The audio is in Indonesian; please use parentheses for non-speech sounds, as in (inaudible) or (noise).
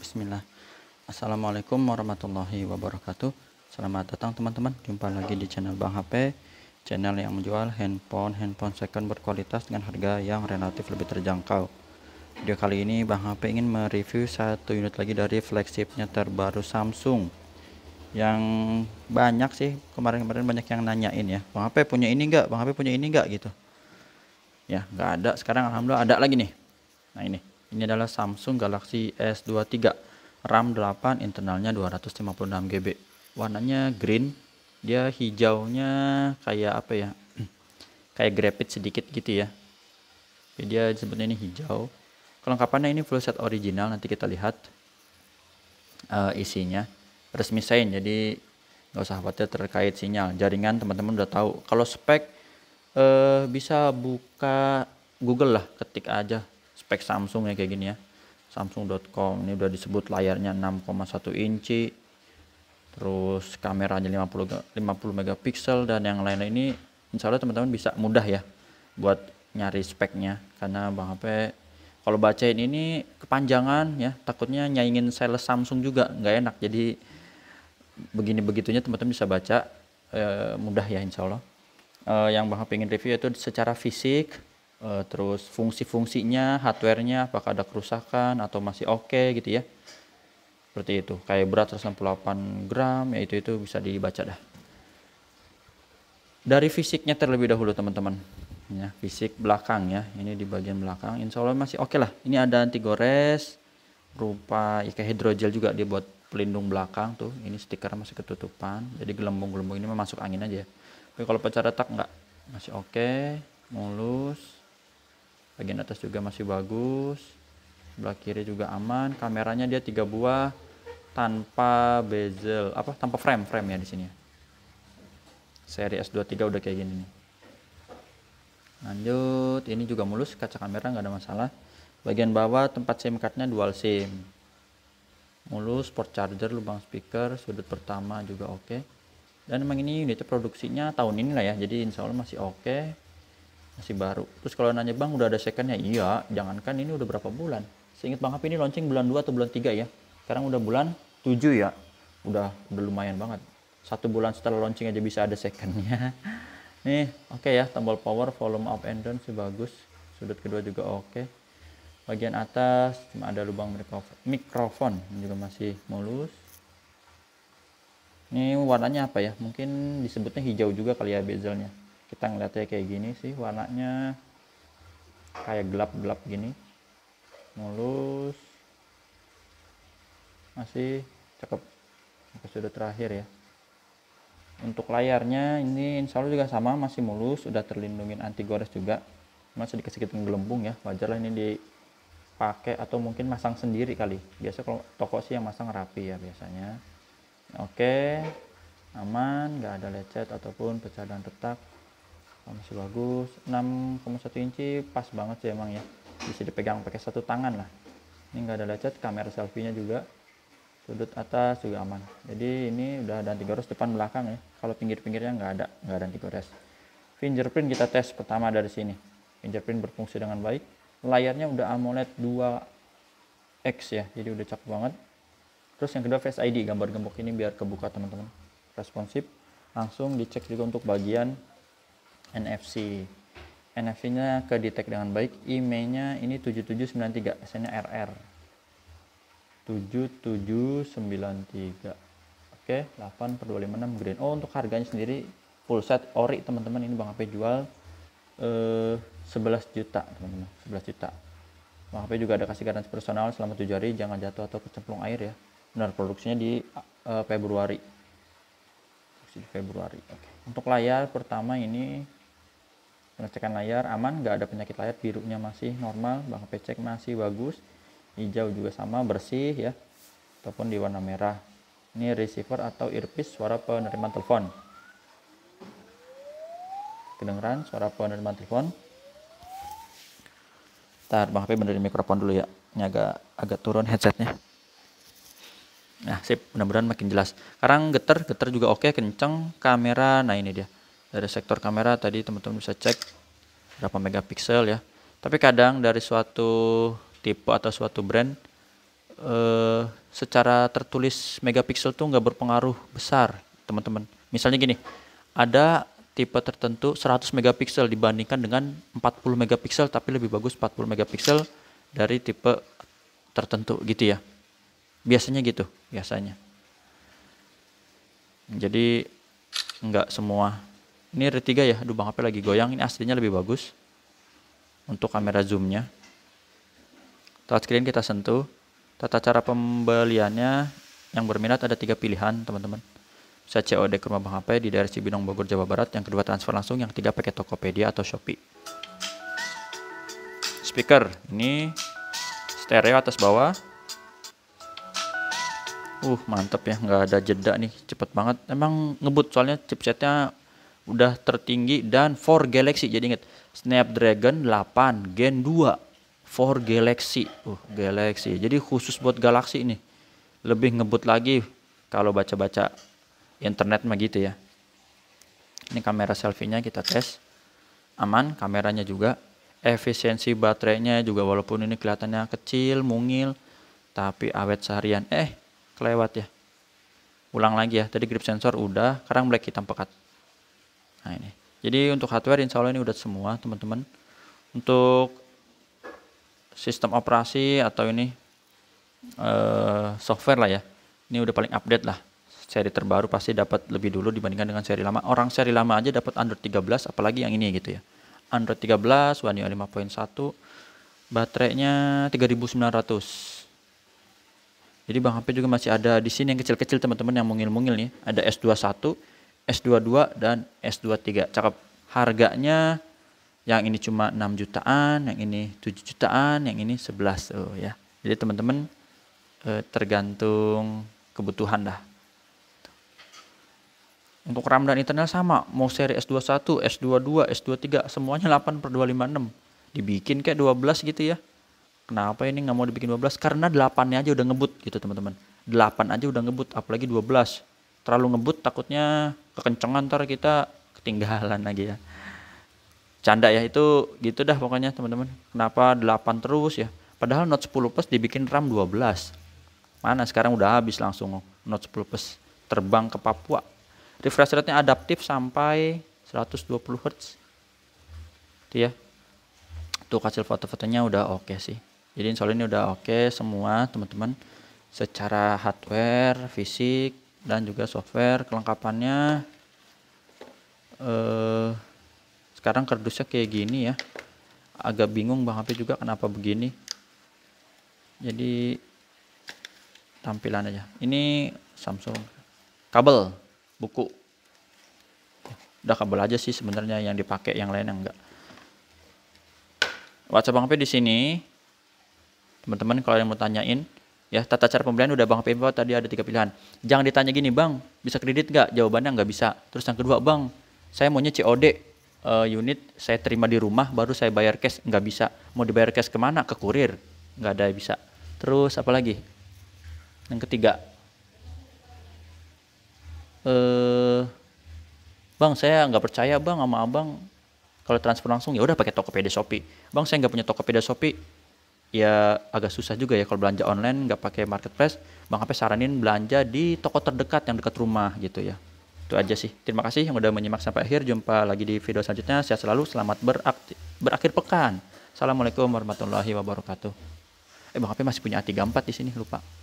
Bismillah Assalamualaikum warahmatullahi wabarakatuh Selamat datang teman-teman Jumpa lagi di channel Bang HP Channel yang menjual handphone-handphone second berkualitas dengan harga yang relatif lebih terjangkau Video kali ini Bang HP ingin mereview satu unit lagi dari flagshipnya terbaru Samsung Yang banyak sih kemarin-kemarin banyak yang nanyain ya Bang HP punya ini enggak? Bang HP punya ini enggak gitu ya nggak ada sekarang Alhamdulillah ada lagi nih nah ini ini adalah Samsung Galaxy S23, RAM 8, internalnya 256 GB. Warnanya green, dia hijaunya kayak apa ya? (clears throat) kayak grafit sedikit gitu ya. Jadi dia sebenarnya ini hijau. Kelengkapannya ini full set original, nanti kita lihat uh, isinya. Resmi sign, jadi nggak usah khawatir terkait sinyal. Jaringan teman-teman udah tahu. Kalau spek uh, bisa buka Google lah, ketik aja spek Samsung ya kayak gini ya samsung.com ini udah disebut layarnya 6,1 inci terus kameranya 50 50 megapiksel dan yang lain ini insya Allah teman-teman bisa mudah ya buat nyari speknya karena Bang HP kalau bacain ini kepanjangan ya takutnya nyaingin sales Samsung juga nggak enak jadi begini begitunya teman-teman bisa baca e, mudah ya insya Allah e, yang Bang HP ingin review itu secara fisik uh, terus fungsi-fungsinya, hardwarenya apakah ada kerusakan atau masih oke okay, gitu ya. Seperti itu. Kayak berat 168 gram, ya itu itu bisa dibaca dah. Dari fisiknya terlebih dahulu teman-teman. Ya, fisik belakang ya. Ini di bagian belakang. Insya Allah masih oke okay lah. Ini ada anti gores Rupa ya kayak hidrogel juga dibuat pelindung belakang tuh. Ini stiker masih ketutupan. Jadi gelembung-gelembung ini masuk angin aja. ya. Tapi kalau pecah retak enggak. Masih oke, okay, mulus bagian atas juga masih bagus sebelah kiri juga aman kameranya dia tiga buah tanpa bezel apa tanpa frame frame ya di sini ya. seri S23 udah kayak gini nih lanjut ini juga mulus kaca kamera nggak ada masalah bagian bawah tempat SIM cardnya dual SIM mulus port charger lubang speaker sudut pertama juga oke okay. dan memang ini unit produksinya tahun ini lah ya jadi insya Allah masih oke okay masih baru. Terus kalau nanya bang udah ada secondnya, iya. Jangankan ini udah berapa bulan? Seingat bang Hafi ini launching bulan 2 atau bulan 3 ya. Sekarang udah bulan 7 ya. Udah, udah lumayan banget. Satu bulan setelah launching aja bisa ada secondnya. (laughs) Nih, oke okay ya. Tombol power, volume up and down sih bagus. Sudut kedua juga oke. Okay. Bagian atas cuma ada lubang mikrofon ini juga masih mulus. Ini warnanya apa ya? Mungkin disebutnya hijau juga kali ya bezelnya kita ngeliatnya kayak gini sih warnanya kayak gelap-gelap gini mulus masih cakep episode terakhir ya untuk layarnya ini insya Allah juga sama masih mulus sudah terlindungi anti gores juga masih sedikit sedikit menggelembung ya wajarlah ini dipakai atau mungkin masang sendiri kali biasa kalau toko sih yang masang rapi ya biasanya oke aman nggak ada lecet ataupun pecah dan retak oh, masih bagus 6,1 inci pas banget sih emang ya bisa dipegang pakai satu tangan lah ini nggak ada lecet kamera selfie nya juga sudut atas juga aman jadi ini udah ada anti gores depan belakang ya kalau pinggir-pinggirnya nggak ada nggak ada anti gores fingerprint kita tes pertama dari sini fingerprint berfungsi dengan baik layarnya udah AMOLED 2X ya jadi udah cakep banget terus yang kedua Face ID gambar gembok ini biar kebuka teman-teman responsif langsung dicek juga untuk bagian NFC NFC-nya ke detect dengan baik im nya ini 7793 SN-nya RR 7793 oke 8 per 256 green oh untuk harganya sendiri full set ori teman-teman ini Bang HP jual eh, 11 juta teman-teman 11 juta Bang HP juga ada kasih garansi personal selama 7 hari jangan jatuh atau kecemplung air ya benar produksinya di eh, Februari di Februari oke untuk layar pertama ini pengecekan layar aman nggak ada penyakit layar birunya masih normal bang pecek masih bagus hijau juga sama bersih ya ataupun di warna merah ini receiver atau earpiece suara penerimaan telepon kedengeran suara penerimaan telepon Ntar Bang HP benerin mikrofon dulu ya. Ini agak agak turun headsetnya. Nah, sip, mudah-mudahan makin jelas. Sekarang getar, getar juga oke, kenceng kamera. Nah, ini dia dari sektor kamera tadi teman-teman bisa cek berapa megapiksel ya tapi kadang dari suatu tipe atau suatu brand eh, secara tertulis megapiksel tuh nggak berpengaruh besar teman-teman misalnya gini ada tipe tertentu 100 megapiksel dibandingkan dengan 40 megapiksel tapi lebih bagus 40 megapiksel dari tipe tertentu gitu ya biasanya gitu biasanya jadi nggak semua ini ada tiga ya. Aduh, Bang HP lagi goyang. Ini aslinya lebih bagus. Untuk kamera zoomnya. Touchscreen kita sentuh. Tata cara pembeliannya yang berminat ada tiga pilihan, teman-teman. Bisa COD ke rumah Bang HP di daerah Cibinong, Bogor, Jawa Barat. Yang kedua transfer langsung. Yang ketiga pakai Tokopedia atau Shopee. Speaker. Ini stereo atas bawah. Uh, mantep ya, nggak ada jeda nih, cepet banget. Emang ngebut soalnya chipsetnya udah tertinggi dan 4 Galaxy. Jadi inget Snapdragon 8 Gen 2 4 Galaxy. Uh, Galaxy. Jadi khusus buat Galaxy ini. Lebih ngebut lagi kalau baca-baca internet mah gitu ya. Ini kamera selfie-nya kita tes. Aman kameranya juga. Efisiensi baterainya juga walaupun ini kelihatannya kecil, mungil, tapi awet seharian. Eh, kelewat ya. Ulang lagi ya. Tadi grip sensor udah, sekarang black hitam pekat. Nah ini. Jadi untuk hardware insya Allah ini udah semua teman-teman. Untuk sistem operasi atau ini uh, software lah ya. Ini udah paling update lah. Seri terbaru pasti dapat lebih dulu dibandingkan dengan seri lama. Orang seri lama aja dapat Android 13 apalagi yang ini gitu ya. Android 13, One UI 5.1, baterainya 3900. Jadi Bang HP juga masih ada di sini yang kecil-kecil teman-teman yang mungil-mungil nih. Ada S21, S22 dan S23. Cakep. Harganya yang ini cuma 6 jutaan, yang ini 7 jutaan, yang ini 11 oh ya. Jadi teman-teman eh, tergantung kebutuhan dah. Untuk RAM dan internal sama, mau seri S21, S22, S23, semuanya 8 per 256. Dibikin kayak 12 gitu ya. Kenapa ini nggak mau dibikin 12? Karena 8-nya aja udah ngebut gitu teman-teman. 8 aja udah ngebut, apalagi 12 terlalu ngebut takutnya kekencengan ntar kita ketinggalan lagi ya canda ya itu gitu dah pokoknya teman-teman kenapa 8 terus ya padahal Note 10 Plus dibikin RAM 12 mana sekarang udah habis langsung Note 10 Plus terbang ke Papua refresh rate-nya adaptif sampai 120 Hz itu ya tuh hasil foto-fotonya udah oke okay sih jadi insya Allah ini udah oke okay semua teman-teman secara hardware fisik dan juga software kelengkapannya eh, sekarang kardusnya kayak gini ya agak bingung Bang HP juga kenapa begini jadi tampilan aja ini Samsung kabel buku udah kabel aja sih sebenarnya yang dipakai yang lain yang enggak WhatsApp Bang HP di sini teman-teman kalau yang mau tanyain ya tata cara pembelian udah bang PMP tadi ada tiga pilihan jangan ditanya gini bang bisa kredit nggak jawabannya nggak bisa terus yang kedua bang saya maunya COD uh, eh, unit saya terima di rumah baru saya bayar cash nggak bisa mau dibayar cash kemana ke kurir nggak ada yang bisa terus apa lagi yang ketiga eh uh, bang saya nggak percaya bang sama abang kalau transfer langsung ya udah pakai Tokopedia Shopee bang saya nggak punya Tokopedia Shopee ya agak susah juga ya kalau belanja online nggak pakai marketplace bang Ape saranin belanja di toko terdekat yang dekat rumah gitu ya itu aja sih terima kasih yang udah menyimak sampai akhir jumpa lagi di video selanjutnya sehat selalu selamat berakti- berakhir pekan assalamualaikum warahmatullahi wabarakatuh eh bang Ape masih punya A34 di sini lupa